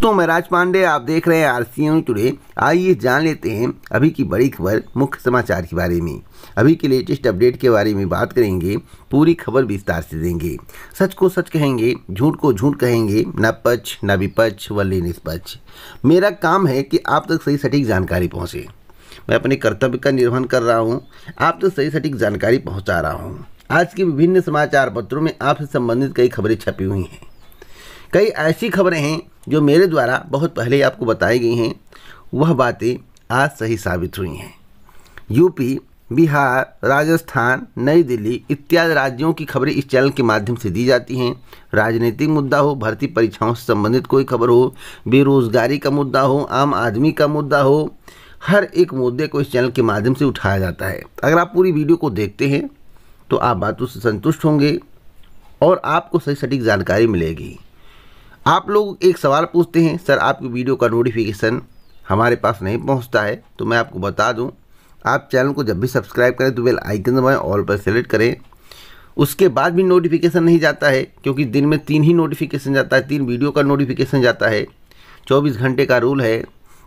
दोस्तों मैं राज पांडे आप देख रहे हैं आर सी टुडे आइए जान लेते हैं अभी की बड़ी खबर मुख्य समाचार के बारे में अभी के लेटेस्ट अपडेट के बारे में बात करेंगे पूरी खबर विस्तार से देंगे सच को सच कहेंगे झूठ को झूठ कहेंगे न पक्ष न विपक्ष व ले निष्पक्ष मेरा काम है कि आप तक सही सटीक जानकारी पहुँचे मैं अपने कर्तव्य का निर्वहन कर रहा हूँ आप तक सही सटीक जानकारी पहुँचा रहा हूँ आज के विभिन्न समाचार पत्रों में आपसे संबंधित कई खबरें छपी हुई हैं कई ऐसी खबरें हैं जो मेरे द्वारा बहुत पहले आपको बताई गई हैं वह बातें आज सही साबित हुई हैं यूपी बिहार राजस्थान नई दिल्ली इत्यादि राज्यों की खबरें इस चैनल के माध्यम से दी जाती हैं राजनीतिक मुद्दा हो भर्ती परीक्षाओं से संबंधित कोई खबर हो बेरोजगारी का मुद्दा हो आम आदमी का मुद्दा हो हर एक मुद्दे को इस चैनल के माध्यम से उठाया जाता है अगर आप पूरी वीडियो को देखते हैं तो आप बातों से संतुष्ट होंगे और आपको सही सटीक जानकारी मिलेगी आप लोग एक सवाल पूछते हैं सर आपकी वीडियो का नोटिफिकेशन हमारे पास नहीं पहुंचता है तो मैं आपको बता दूं आप चैनल को जब भी सब्सक्राइब करें तो बेल आइकन दबाएं ऑल पर सेलेक्ट करें उसके बाद भी नोटिफिकेशन नहीं जाता है क्योंकि दिन में तीन ही नोटिफिकेशन जाता है तीन वीडियो का नोटिफिकेशन जाता है चौबीस घंटे का रूल है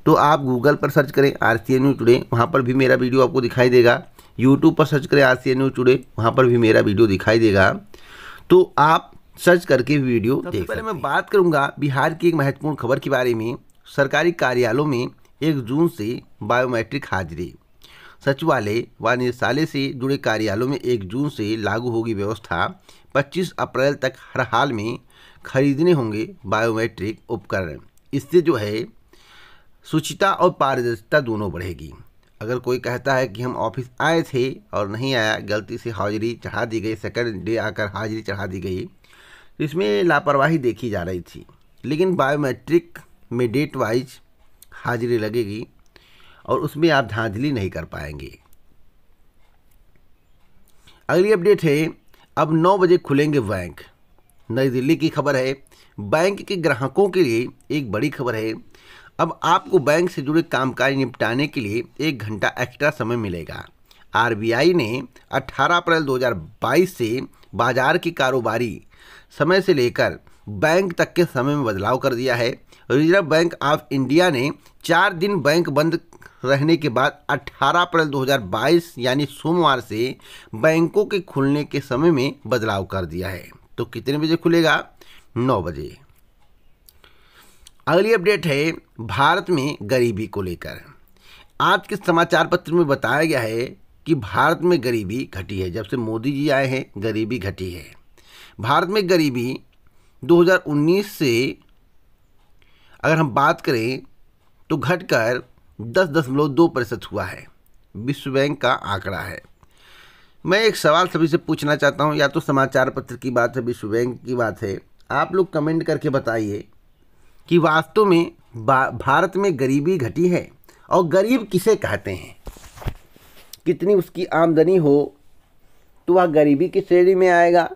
तो आप गूगल पर सर्च करें आर सी एन वहाँ पर भी मेरा वीडियो आपको दिखाई देगा यूट्यूब पर सर्च करें आर सी एन टुडे वहाँ पर भी मेरा वीडियो दिखाई देगा तो आप सर्च करके वीडियो देख पहले मैं बात करूंगा बिहार की एक महत्वपूर्ण खबर के बारे में सरकारी कार्यालयों में एक जून से बायोमेट्रिक हाजिरी सचिवालय व निदेशालय से जुड़े कार्यालयों में एक जून से लागू होगी व्यवस्था 25 अप्रैल तक हर हाल में खरीदने होंगे बायोमेट्रिक उपकरण इससे जो है सुचिता और पारदर्शिता दोनों बढ़ेगी अगर कोई कहता है कि हम ऑफिस आए थे और नहीं आया गलती से हाजिरी चढ़ा दी गई सेकंड डे आकर हाजिरी चढ़ा दी गई इसमें लापरवाही देखी जा रही थी लेकिन बायोमेट्रिक में डेट वाइज हाजिरी लगेगी और उसमें आप धांधली नहीं कर पाएंगे अगली अपडेट है अब 9 बजे खुलेंगे बैंक नई दिल्ली की खबर है बैंक के ग्राहकों के लिए एक बड़ी खबर है अब आपको बैंक से जुड़े कामकाज निपटाने के लिए एक घंटा एक्स्ट्रा समय मिलेगा आरबीआई ने 18 अप्रैल 2022 से बाजार की कारोबारी समय से लेकर बैंक तक के समय में बदलाव कर दिया है रिजर्व बैंक ऑफ इंडिया ने चार दिन बैंक बंद रहने के बाद 18 अप्रैल 2022 यानी सोमवार से बैंकों के खुलने के समय में बदलाव कर दिया है तो कितने बजे खुलेगा नौ बजे अगली अपडेट है भारत में गरीबी को लेकर आज के समाचार पत्र में बताया गया है कि भारत में गरीबी घटी है जब से मोदी जी आए हैं गरीबी घटी है भारत में गरीबी 2019 से अगर हम बात करें तो घटकर दस दशमलव दो प्रतिशत हुआ है विश्व बैंक का आंकड़ा है मैं एक सवाल सभी से पूछना चाहता हूँ या तो समाचार पत्र की बात है विश्व बैंक की बात है आप लोग कमेंट करके बताइए कि वास्तव में भारत में गरीबी घटी है और गरीब किसे कहते हैं कितनी उसकी आमदनी हो तो वह गरीबी की श्रेणी में आएगा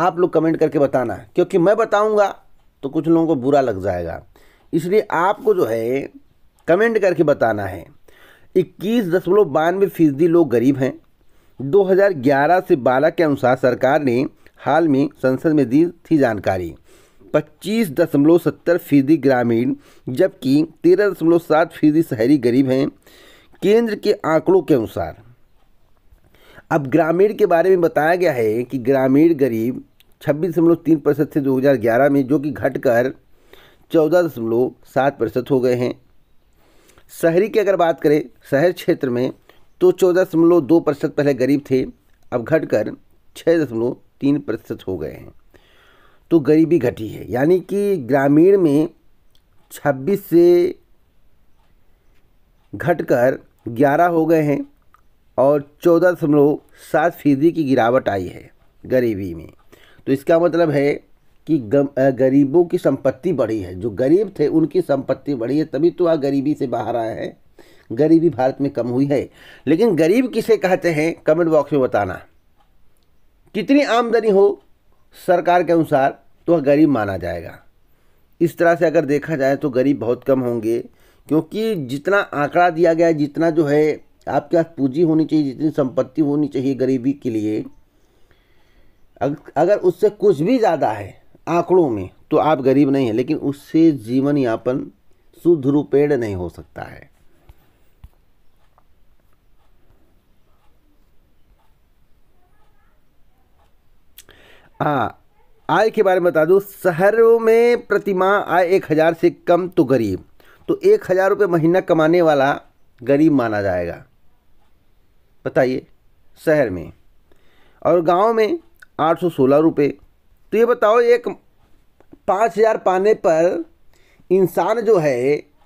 आप लोग कमेंट करके बताना क्योंकि मैं बताऊंगा तो कुछ लोगों को बुरा लग जाएगा इसलिए आपको जो है कमेंट करके बताना है इक्कीस दशमलव बानवे फीसदी लोग गरीब हैं 2011 से 12 के अनुसार सरकार ने हाल में संसद में दी थी जानकारी पच्चीस दशमलव सत्तर फीसदी ग्रामीण जबकि तेरह दशमलव सात फीसदी शहरी गरीब हैं केंद्र के आंकड़ों के अनुसार अब ग्रामीण के बारे में बताया गया है कि ग्रामीण गरीब छब्बीस दशमलव तीन प्रतिशत से 2011 में जो कि घटकर चौदह दशमलव सात प्रतिशत हो गए हैं शहरी की अगर बात करें शहर क्षेत्र में तो चौदह दशमलव दो प्रतिशत पहले गरीब थे अब घटकर छः दशमलव तीन प्रतिशत हो गए हैं तो गरीबी घटी है यानी कि ग्रामीण में छब्बीस से घटकर ग्यारह हो गए हैं और चौदह दशमलव सात फीसदी की गिरावट आई है गरीबी में तो इसका मतलब है कि गरीबों की संपत्ति बढ़ी है जो गरीब थे उनकी संपत्ति बढ़ी है तभी तो आ गरीबी से बाहर आए हैं गरीबी भारत में कम हुई है लेकिन गरीब किसे कहते हैं कमेंट बॉक्स में बताना कितनी आमदनी हो सरकार के अनुसार तो वह गरीब माना जाएगा इस तरह से अगर देखा जाए तो गरीब बहुत कम होंगे क्योंकि जितना आंकड़ा दिया गया जितना जो है आपके पास पूंजी होनी चाहिए जितनी संपत्ति होनी चाहिए गरीबी के लिए अगर उससे कुछ भी ज़्यादा है आंकड़ों में तो आप गरीब नहीं हैं लेकिन उससे जीवन यापन शुद्ध रूपेण नहीं हो सकता है हाँ आय के बारे में बता दूँ शहरों में प्रतिमा आय एक हज़ार से कम तो गरीब तो एक हज़ार रुपये महीना कमाने वाला गरीब माना जाएगा बताइए शहर में और गांव में आठ सौ सोलह रुपये तो ये बताओ एक पाँच हज़ार पाने पर इंसान जो है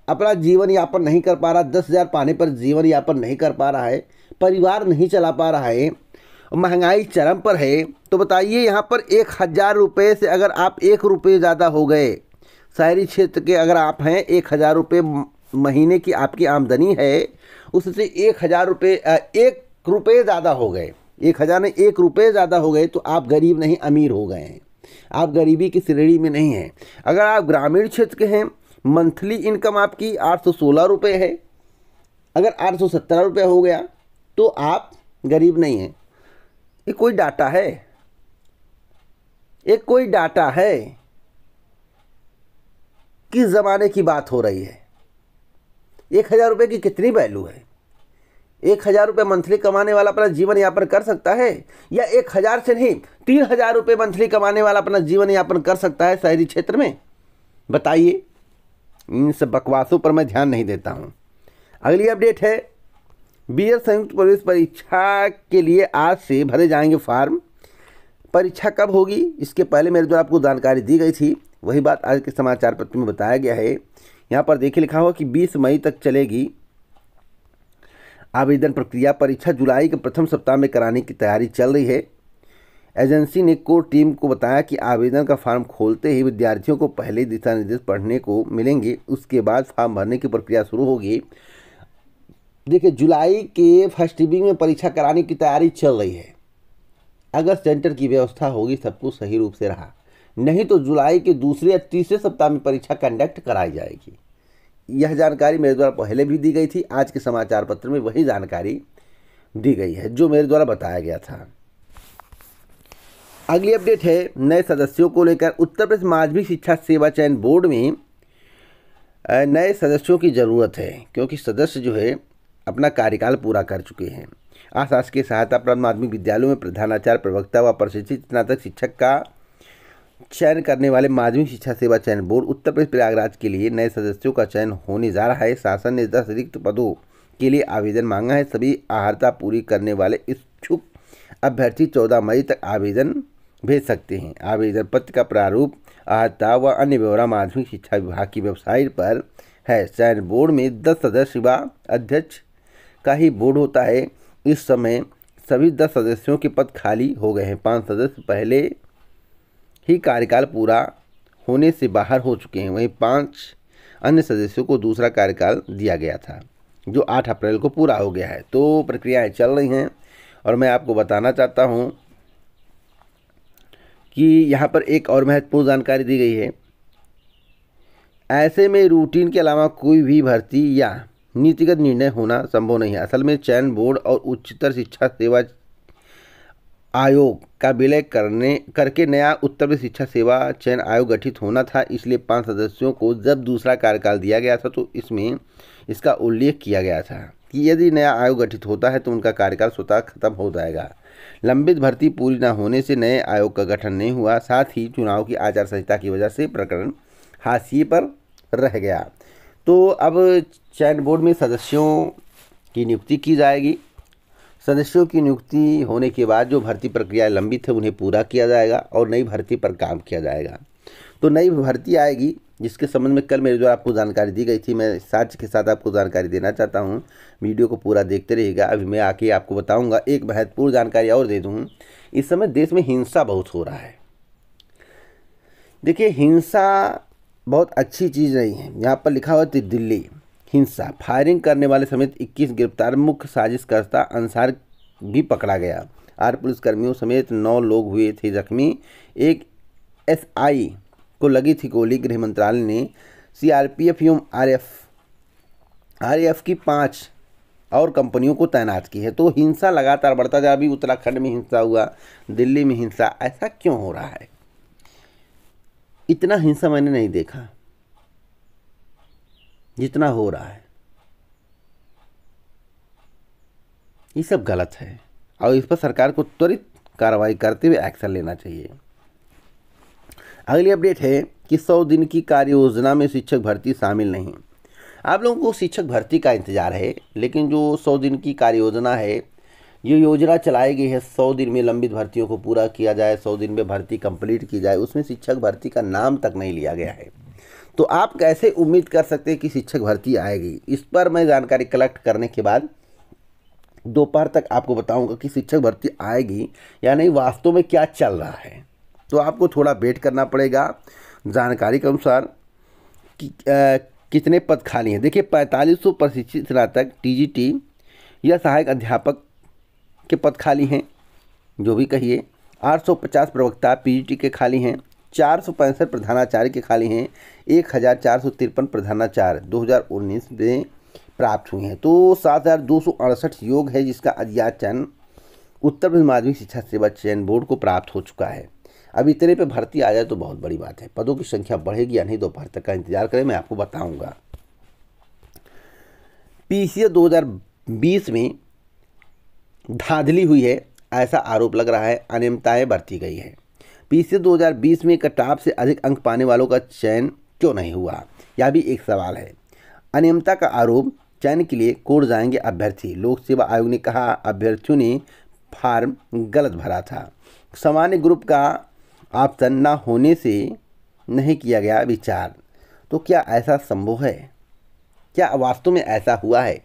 अपना जीवन यापन नहीं कर पा रहा दस हज़ार पाने पर जीवन यापन नहीं कर पा रहा है परिवार नहीं चला पा रहा है महंगाई चरम पर है तो बताइए यहाँ पर एक हज़ार रुपये से अगर आप एक रुपये ज़्यादा हो गए शहरी क्षेत्र के अगर आप हैं एक हज़ार रुपये महीने की आपकी आमदनी है उससे एक हज़ार रुपये एक रुपये ज़्यादा हो गए एक हज़ार नहीं एक रुपये ज़्यादा हो गए तो आप गरीब नहीं अमीर हो गए हैं आप गरीबी की श्रेणी में नहीं हैं अगर आप ग्रामीण क्षेत्र के हैं मंथली इनकम आपकी आठ सौ सोलह रुपये है अगर आठ सौ सत्रह रुपये हो गया तो आप गरीब नहीं हैं ये कोई डाटा है एक कोई डाटा है किस ज़माने की बात हो रही है एक हज़ार रुपये की कितनी वैल्यू है एक हज़ार रुपये मंथली कमाने वाला अपना जीवन यापन कर सकता है या एक हज़ार से नहीं तीन हज़ार रुपये मंथली कमाने वाला अपना जीवन यापन कर सकता है शहरी क्षेत्र में बताइए इन सब बकवासों पर मैं ध्यान नहीं देता हूँ अगली अपडेट है बी एड संयुक्त प्रवेश परीक्षा के लिए आज से भरे जाएंगे फार्म परीक्षा कब होगी इसके पहले मेरे द्वारा आपको जानकारी दी गई थी वही बात आज के समाचार पत्र में बताया गया है यहाँ पर देखिए लिखा हुआ कि 20 मई तक चलेगी आवेदन प्रक्रिया परीक्षा जुलाई के प्रथम सप्ताह में कराने की तैयारी चल रही है एजेंसी ने कोर टीम को बताया कि आवेदन का फॉर्म खोलते ही विद्यार्थियों को पहले दिशा निर्देश पढ़ने को मिलेंगे उसके बाद फॉर्म भरने की प्रक्रिया शुरू होगी देखिए जुलाई के फर्स्ट वीक में परीक्षा कराने की तैयारी चल रही है अगर सेंटर की व्यवस्था होगी सब कुछ सही रूप से रहा नहीं तो जुलाई के दूसरे या तीसरे सप्ताह में परीक्षा कंडक्ट कराई जाएगी यह जानकारी मेरे द्वारा पहले भी दी गई थी आज के समाचार पत्र में वही जानकारी दी गई है जो मेरे द्वारा बताया गया था अगली अपडेट है नए सदस्यों को लेकर उत्तर प्रदेश माध्यमिक शिक्षा सेवा चयन बोर्ड में नए सदस्यों की ज़रूरत है क्योंकि सदस्य जो है अपना कार्यकाल पूरा कर चुके हैं आशास के सहायता प्राप्त माध्यमिक विद्यालयों में प्रधानाचार्य प्रवक्ता व प्रशिक्षित स्नातक शिक्षक का चयन करने वाले माध्यमिक शिक्षा सेवा चयन बोर्ड उत्तर प्रदेश प्रयागराज के लिए नए सदस्यों का चयन होने जा रहा है शासन ने दस रिक्त पदों के लिए आवेदन मांगा है सभी आहारता पूरी करने वाले इच्छुक अभ्यर्थी चौदह मई तक आवेदन भेज सकते हैं आवेदन पत्र का प्रारूप आहता व अन्य ब्यौरा माध्यमिक शिक्षा विभाग की वेबसाइट पर है चयन बोर्ड में दस सदस्य व अध्यक्ष का ही बोर्ड होता है इस समय सभी दस सदस्यों के पद खाली हो गए हैं पाँच सदस्य पहले ही कार्यकाल पूरा होने से बाहर हो चुके हैं वहीं पाँच अन्य सदस्यों को दूसरा कार्यकाल दिया गया था जो आठ अप्रैल को पूरा हो गया है तो प्रक्रियाएं चल रही हैं और मैं आपको बताना चाहता हूं कि यहां पर एक और महत्वपूर्ण जानकारी दी गई है ऐसे में रूटीन के अलावा कोई भी भर्ती या नीतिगत निर्णय होना संभव नहीं है असल में चयन बोर्ड और उच्चतर शिक्षा सेवा आयोग का विलय करने करके नया उत्तर प्रदेश शिक्षा सेवा चयन आयोग गठित होना था इसलिए पांच सदस्यों को जब दूसरा कार्यकाल दिया गया था तो इसमें इसका उल्लेख किया गया था कि यदि नया आयोग गठित होता है तो उनका कार्यकाल स्वतः खत्म हो जाएगा लंबित भर्ती पूरी न होने से नए आयोग का गठन नहीं हुआ साथ ही चुनाव की आचार संहिता की वजह से प्रकरण हाशिए पर रह गया तो अब चयन बोर्ड में सदस्यों की नियुक्ति की जाएगी सदस्यों की नियुक्ति होने के बाद जो भर्ती प्रक्रिया लंबित है उन्हें पूरा किया जाएगा और नई भर्ती पर काम किया जाएगा तो नई भर्ती आएगी जिसके संबंध में कल मेरे द्वारा आपको जानकारी दी गई थी मैं साक्ष्य के साथ आपको जानकारी देना चाहता हूँ वीडियो को पूरा देखते रहिएगा अभी मैं आके आपको बताऊँगा एक महत्वपूर्ण जानकारी और दे दूँ इस समय देश में हिंसा बहुत हो रहा है देखिए हिंसा बहुत अच्छी चीज़ नहीं है यहाँ पर लिखा हुआ थी दिल्ली हिंसा फायरिंग करने वाले समेत 21 गिरफ्तार मुख्य साजिशकर्ता अंसार भी पकड़ा गया आठ पुलिसकर्मियों समेत नौ लोग हुए थे जख्मी एक एसआई को लगी थी गोली गृह मंत्रालय ने सीआरपीएफ एवं आरएफ आरएफ की पाँच और कंपनियों को तैनात की है तो हिंसा लगातार बढ़ता जा अभी उत्तराखंड में हिंसा हुआ दिल्ली में हिंसा ऐसा क्यों हो रहा है इतना हिंसा मैंने नहीं देखा जितना हो रहा है ये सब गलत है और इस पर सरकार को त्वरित कार्रवाई करते हुए एक्शन लेना चाहिए अगली अपडेट है कि सौ दिन की कार्य योजना में शिक्षक भर्ती शामिल नहीं आप लोगों को शिक्षक भर्ती का इंतज़ार है लेकिन जो सौ दिन की कार्य योजना है ये योजना चलाई गई है सौ दिन में लंबित भर्तियों को पूरा किया जाए सौ दिन में भर्ती कंप्लीट की जाए उसमें शिक्षक भर्ती का नाम तक नहीं लिया गया है तो आप कैसे उम्मीद कर सकते हैं कि शिक्षक भर्ती आएगी इस पर मैं जानकारी कलेक्ट करने के बाद दोपहर तक आपको बताऊंगा कि शिक्षक भर्ती आएगी या नहीं वास्तव में क्या चल रहा है तो आपको थोड़ा वेट करना पड़ेगा जानकारी के अनुसार कि कितने पद खाली हैं देखिए पैंतालीस सौ प्रशिक्षित स्नातक टी या सहायक अध्यापक के पद खाली हैं जो भी कहिए 850 प्रवक्ता टी के खाली हैं चार सौ पैंसठ प्रधानाचार्य के खाली हैं एक हज़ार चार सौ तिरपन प्रधानाचार्य दो हज़ार उन्नीस में प्राप्त हुए हैं तो सात हज़ार दो सौ अड़सठ योग है जिसका अध्याचन उत्तर प्रदेश माध्यमिक शिक्षा सेवा चयन बोर्ड को प्राप्त हो चुका है अब इतने पे भर्ती आ जाए तो बहुत बड़ी बात है पदों की संख्या बढ़ेगी या नहीं दोपहर तक का इंतजार करें मैं आपको बताऊंगा पीसीए 2020 में धांधली हुई है ऐसा आरोप लग रहा है अनियमताएं बरती गई है पीछे 2020 में कटाप से अधिक अंक पाने वालों का चयन क्यों नहीं हुआ यह भी एक सवाल है अनियमता का आरोप चयन के लिए कोर्ट जाएंगे अभ्यर्थी लोक सेवा आयोग ने कहा अभ्यर्थियों ने फार्म गलत भरा था सामान्य ग्रुप का ऑप्शन न होने से नहीं किया गया विचार तो क्या ऐसा संभव है क्या वास्तव में ऐसा हुआ है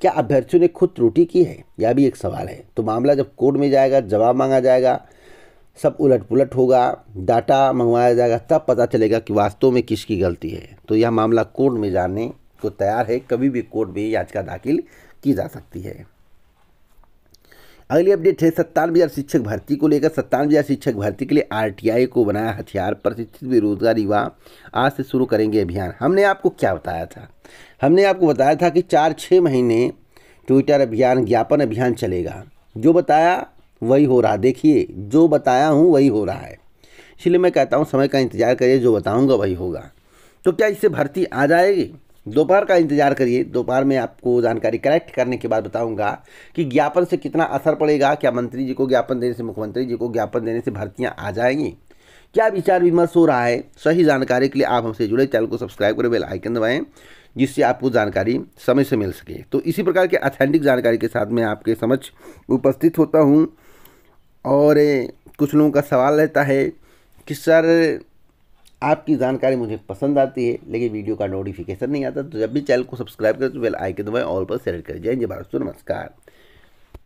क्या अभ्यर्थियों ने खुद त्रुटि की है यह भी एक सवाल है तो मामला जब कोर्ट में जाएगा जवाब मांगा जाएगा सब उलट पुलट होगा डाटा मंगवाया जाएगा तब पता चलेगा कि वास्तव में किसकी गलती है तो यह मामला कोर्ट में जाने को तैयार है कभी भी कोर्ट में याचिका दाखिल की जा सकती है अगली अपडेट है सत्तानवे हज़ार शिक्षक भर्ती को लेकर सत्तानवे हज़ार शिक्षक भर्ती के लिए आरटीआई को बनाया हथियार प्रशिक्षित बेरोजगार युवा आज से शुरू करेंगे अभियान हमने आपको क्या बताया था हमने आपको बताया था कि चार छः महीने ट्विटर अभियान ज्ञापन अभियान चलेगा जो बताया वही हो रहा देखिए जो बताया हूँ वही हो रहा है इसलिए मैं कहता हूँ समय का इंतजार करिए जो बताऊँगा वही होगा तो क्या इससे भर्ती आ जाएगी दोपहर का इंतजार करिए दोपहर में आपको जानकारी कलेक्ट करने के बाद बताऊंगा कि ज्ञापन से कितना असर पड़ेगा क्या मंत्री जी को ज्ञापन देने से मुख्यमंत्री जी को ज्ञापन देने से भर्तियां आ जाएंगी क्या विचार विमर्श हो रहा है सही जानकारी के लिए आप हमसे जुड़े चैनल को सब्सक्राइब करें बेल आइकन दबाएं जिससे आपको जानकारी समय से मिल सके तो इसी प्रकार के अथेंटिक जानकारी के साथ मैं आपके समक्ष उपस्थित होता हूँ और कुछ लोगों का सवाल रहता है कि सर आपकी जानकारी मुझे पसंद आती है लेकिन वीडियो का नोटिफिकेशन नहीं आता तो जब भी चैनल को सब्सक्राइब करें तो बेल आइकन दबाएं ऑल पर सेलेक्ट कर जाएं जय भारत नमस्कार